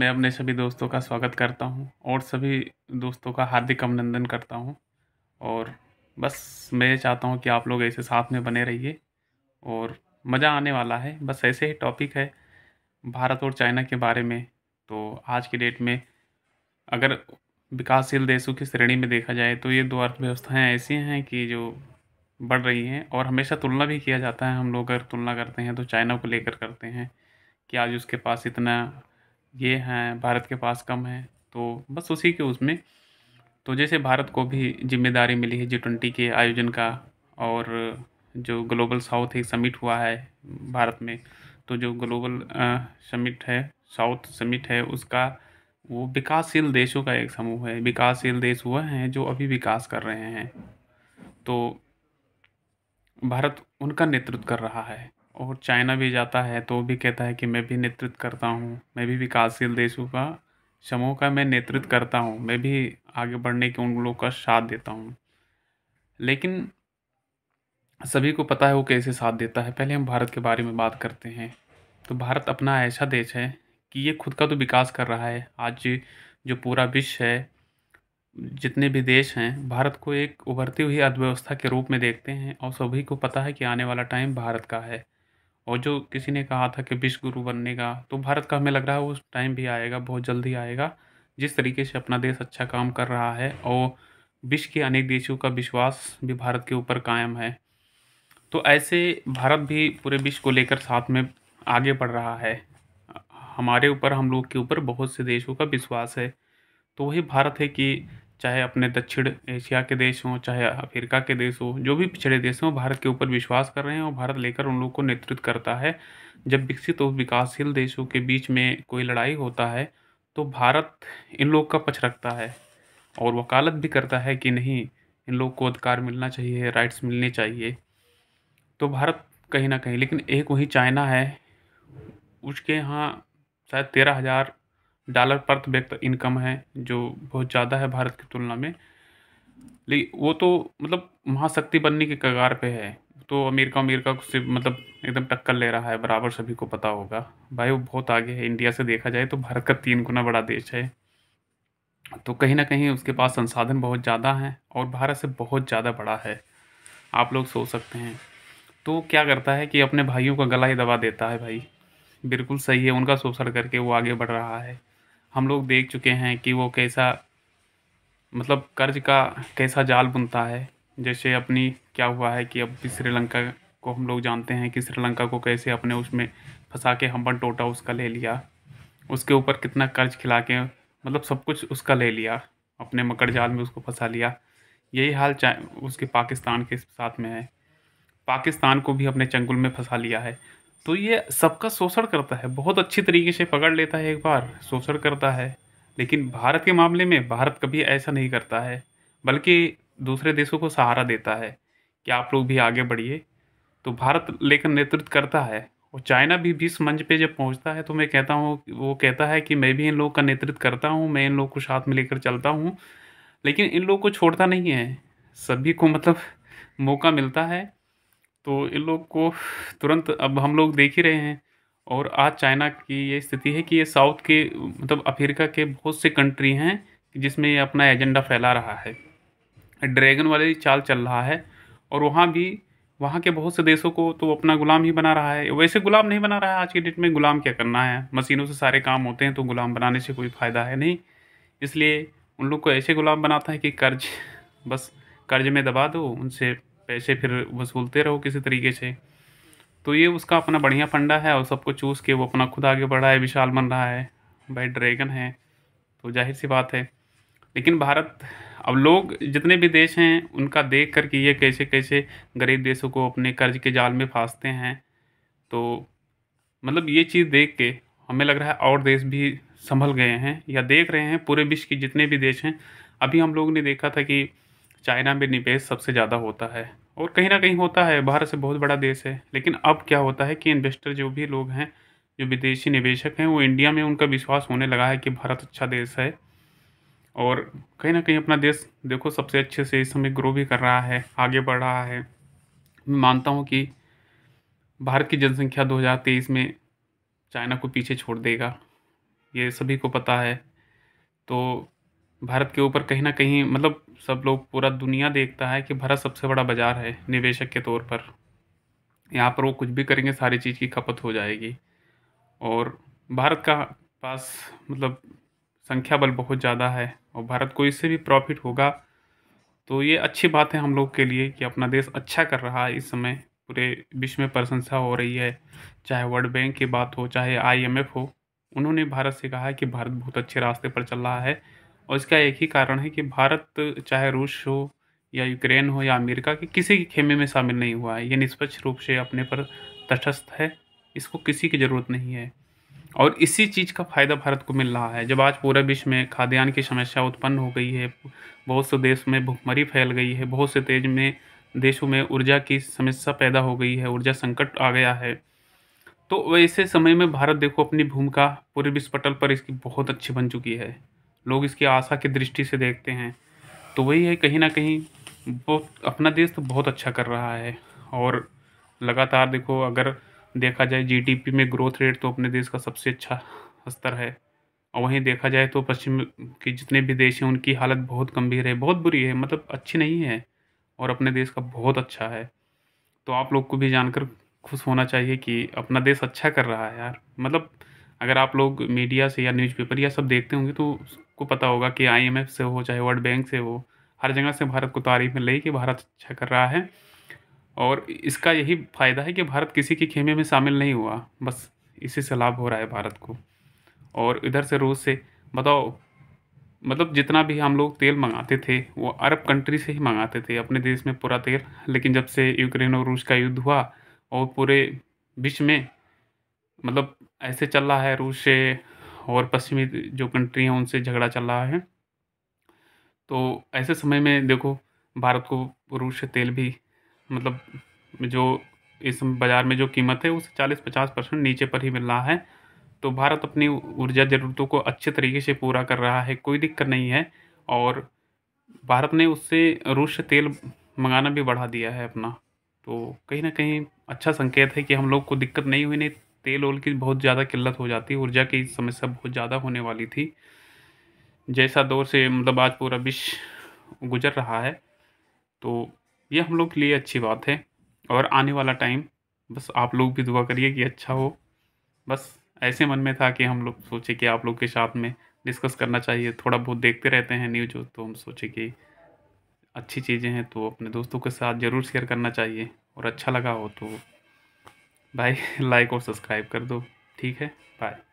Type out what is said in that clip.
मैं अपने सभी दोस्तों का स्वागत करता हूँ और सभी दोस्तों का हार्दिक अभिनंदन करता हूँ और बस मैं चाहता हूँ कि आप लोग ऐसे साथ में बने रहिए और मज़ा आने वाला है बस ऐसे ही टॉपिक है भारत और चाइना के बारे में तो आज की डेट में अगर विकासशील देशों की श्रेणी में देखा जाए तो ये दो अर्थव्यवस्थाएँ ऐसी हैं कि जो बढ़ रही हैं और हमेशा तुलना भी किया जाता है हम लोग अगर तुलना करते हैं तो चाइना को लेकर करते हैं कि आज उसके पास इतना ये हैं भारत के पास कम है तो बस उसी के उसमें तो जैसे भारत को भी जिम्मेदारी मिली है जी ट्वेंटी के आयोजन का और जो ग्लोबल साउथ एक समिट हुआ है भारत में तो जो ग्लोबल समिट है साउथ समिट है उसका वो विकासशील देशों का एक समूह है विकासशील देश वह हैं जो अभी विकास कर रहे हैं तो भारत उनका नेतृत्व कर रहा है और चाइना भी जाता है तो भी कहता है कि मैं भी नेतृत्व करता हूँ मैं भी विकासशील देशों का समूह का मैं नेतृत्व करता हूँ मैं भी आगे बढ़ने के उन लोगों का साथ देता हूँ लेकिन सभी को पता है वो कैसे साथ देता है पहले हम भारत के बारे में बात करते हैं तो भारत अपना ऐसा देश है कि ये खुद का तो विकास कर रहा है आज जो पूरा विश्व है जितने भी देश हैं भारत को एक उभरती हुई अर्थव्यवस्था के रूप में देखते हैं और सभी को पता है कि आने वाला टाइम भारत का है और जो किसी ने कहा था कि विश्व गुरु बनने का तो भारत का हमें लग रहा है उस टाइम भी आएगा बहुत जल्दी आएगा जिस तरीके से अपना देश अच्छा काम कर रहा है और विश्व के अनेक देशों का विश्वास भी भारत के ऊपर कायम है तो ऐसे भारत भी पूरे विश्व को लेकर साथ में आगे बढ़ रहा है हमारे ऊपर हम लोग के ऊपर बहुत से देशों का विश्वास है तो वही भारत है कि चाहे अपने दक्षिण एशिया के देश हों चाहे अफ्रीका के देश हों जो भी पिछड़े देश हों भारत के ऊपर विश्वास कर रहे हैं और भारत लेकर उन लोग को नेतृत्व करता है जब विकसित और विकासशील देशों के बीच में कोई लड़ाई होता है तो भारत इन लोग का पक्ष रखता है और वकालत भी करता है कि नहीं इन लोग को अधिकार मिलना चाहिए राइट्स मिलने चाहिए तो भारत कहीं ना कहीं लेकिन एक वही चाइना है उसके यहाँ शायद तेरह हज़ार डॉलर पर व्यक्ति तो इनकम है जो बहुत ज़्यादा है भारत की तुलना में लेकिन वो तो मतलब महाशक्ति बनने के कगार पे है तो अमेरिका अमेरिका से मतलब एकदम टक्कर ले रहा है बराबर सभी को पता होगा भाई वो बहुत आगे है इंडिया से देखा जाए तो भारत का तीन गुना बड़ा देश है तो कहीं ना कहीं उसके पास संसाधन बहुत ज़्यादा हैं और भारत से बहुत ज़्यादा बड़ा है आप लोग सोच सकते हैं तो क्या करता है कि अपने भाइयों का गला ही दबा देता है भाई बिल्कुल सही है उनका शोषण करके वो आगे बढ़ रहा है हम लोग देख चुके हैं कि वो कैसा मतलब कर्ज का कैसा जाल बुनता है जैसे अपनी क्या हुआ है कि अब श्रीलंका को हम लोग जानते हैं कि श्रीलंका को कैसे अपने उसमें फंसा के हम टोटा उसका ले लिया उसके ऊपर कितना कर्ज खिला के मतलब सब कुछ उसका ले लिया अपने मकर जाल में उसको फंसा लिया यही हाल उसके पाकिस्तान के साथ में है पाकिस्तान को भी अपने चंगुल में फंसा लिया है तो ये सबका शोषण करता है बहुत अच्छी तरीके से पकड़ लेता है एक बार शोषण करता है लेकिन भारत के मामले में भारत कभी ऐसा नहीं करता है बल्कि दूसरे देशों को सहारा देता है कि आप लोग भी आगे बढ़िए तो भारत लेकर नेतृत्व करता है और चाइना भी विश्व मंच पे जब पहुंचता है तो मैं कहता हूँ वो कहता है कि मैं भी इन लोगों का नेतृत्व करता हूँ मैं इन लोगों को साथ में लेकर चलता हूँ लेकिन इन लोगों को छोड़ता नहीं है सभी को मतलब मौका मिलता है तो इन लोग को तुरंत अब हम लोग देख ही रहे हैं और आज चाइना की ये स्थिति है कि ये साउथ के मतलब अफ्रीका के बहुत से कंट्री हैं जिसमें ये अपना एजेंडा फैला रहा है ड्रैगन वाले चाल चल रहा है और वहाँ भी वहाँ के बहुत से देशों को तो अपना गुलाम ही बना रहा है वैसे गुलाम नहीं बना रहा है आज की डेट में गुलाम क्या करना है मशीनों से सारे काम होते हैं तो गुलाम बनाने से कोई फ़ायदा है नहीं इसलिए उन लोग को ऐसे गुलाम बनाता है कि कर्ज बस कर्ज में दबा दो उनसे पैसे फिर वसूलते रहो किसी तरीके से तो ये उसका अपना बढ़िया फंडा है और सबको चूज के वो अपना खुद आगे बढ़ा है विशाल बन रहा है भाई ड्रैगन है तो जाहिर सी बात है लेकिन भारत अब लोग जितने भी देश हैं उनका देख कर कि ये कैसे कैसे गरीब देशों को अपने कर्ज के जाल में फांसते हैं तो मतलब ये चीज़ देख के हमें लग रहा है और देश भी संभल गए हैं या देख रहे हैं पूरे विश्व के जितने भी देश हैं अभी हम लोग ने देखा था कि चाइना में निवेश सबसे ज़्यादा होता है और कहीं ना कहीं होता है भारत से बहुत बड़ा देश है लेकिन अब क्या होता है कि इन्वेस्टर जो भी लोग हैं जो विदेशी निवेशक हैं वो इंडिया में उनका विश्वास होने लगा है कि भारत अच्छा देश है और कहीं ना कहीं अपना देश देखो सबसे अच्छे से इस समय ग्रो भी कर रहा है आगे बढ़ रहा है मैं मानता हूँ कि भारत की जनसंख्या 2023 में चाइना को पीछे छोड़ देगा ये सभी को पता है तो भारत के ऊपर कहीं ना कहीं मतलब सब लोग पूरा दुनिया देखता है कि भारत सबसे बड़ा बाज़ार है निवेशक के तौर पर यहाँ पर वो कुछ भी करेंगे सारी चीज़ की खपत हो जाएगी और भारत का पास मतलब संख्या बल बहुत ज़्यादा है और भारत को इससे भी प्रॉफिट होगा तो ये अच्छी बात है हम लोग के लिए कि अपना देश अच्छा कर रहा है इस समय पूरे विश्व में प्रशंसा हो रही है चाहे वर्ल्ड बैंक की बात हो चाहे आईएमएफ हो उन्होंने भारत से कहा है कि भारत बहुत अच्छे रास्ते पर चल रहा है और इसका एक ही कारण है कि भारत चाहे रूस हो या यूक्रेन हो या अमेरिका के किसी के खेमे में शामिल नहीं हुआ है ये निष्पक्ष रूप से अपने पर तटस्थ है इसको किसी की ज़रूरत नहीं है और इसी चीज़ का फ़ायदा भारत को मिल रहा है जब आज पूरे विश्व में खाद्यान्न की समस्या उत्पन्न हो गई है बहुत से देश में भुखमरी फैल गई है बहुत से तेज में देशों में ऊर्जा की समस्या पैदा हो गई है ऊर्जा संकट आ गया है तो वैसे समय में भारत देखो अपनी भूमिका पूरे विश्व पटल पर इसकी बहुत अच्छी बन चुकी है लोग इसकी आशा की दृष्टि से देखते हैं तो वही है कहीं ना कहीं बहुत अपना देश तो बहुत अच्छा कर रहा है और लगातार देखो अगर देखा जाए जीडीपी में ग्रोथ रेट तो अपने देश का सबसे अच्छा स्तर है और वहीं देखा जाए तो पश्चिम के जितने भी देश हैं उनकी हालत बहुत गंभीर है बहुत बुरी है मतलब अच्छी नहीं है और अपने देश का बहुत अच्छा है तो आप लोग को भी जानकर खुश होना चाहिए कि अपना देश अच्छा कर रहा है यार मतलब अगर आप लोग मीडिया से या न्यूज़पेपर या सब देखते होंगे तो सबको पता होगा कि आई से हो चाहे वर्ल्ड बैंक से हो हर जगह से भारत को तारीफ मिल रही कि भारत अच्छा कर रहा है और इसका यही फ़ायदा है कि भारत किसी के खेमे में शामिल नहीं हुआ बस इसी से लाभ हो रहा है भारत को और इधर से रूस से बताओ मतलब जितना भी हम लोग तेल मंगाते थे वो अरब कंट्री से ही मंगाते थे अपने देश में पूरा तेल लेकिन जब से यूक्रेन और रूस का युद्ध हुआ और पूरे विश्व में मतलब ऐसे चल रहा है रूस से और पश्चिमी जो कंट्री हैं उनसे झगड़ा चल रहा है तो ऐसे समय में देखो भारत को रूस से तेल भी मतलब जो इस बाज़ार में जो कीमत है उसे चालीस पचास परसेंट नीचे पर ही मिल रहा है तो भारत अपनी ऊर्जा ज़रूरतों को अच्छे तरीके से पूरा कर रहा है कोई दिक्कत नहीं है और भारत ने उससे रूस से तेल मंगाना भी बढ़ा दिया है अपना तो कहीं ना कहीं अच्छा संकेत है कि हम लोग को दिक्कत नहीं हुई नहीं तेल ओल की बहुत ज़्यादा किल्लत हो जाती है ऊर्जा की समस्या बहुत ज़्यादा होने वाली थी जैसा दौर से मतलब आज पूरा विश्व गुजर रहा है तो ये हम लोग के लिए अच्छी बात है और आने वाला टाइम बस आप लोग भी दुआ करिए कि अच्छा हो बस ऐसे मन में था कि हम लोग सोचे कि आप लोग के साथ में डिस्कस करना चाहिए थोड़ा बहुत देखते रहते हैं न्यूज तो हम सोचे कि अच्छी चीज़ें हैं तो अपने दोस्तों के साथ ज़रूर शेयर करना चाहिए और अच्छा लगा हो तो भाई लाइक और सब्सक्राइब कर दो ठीक है बाय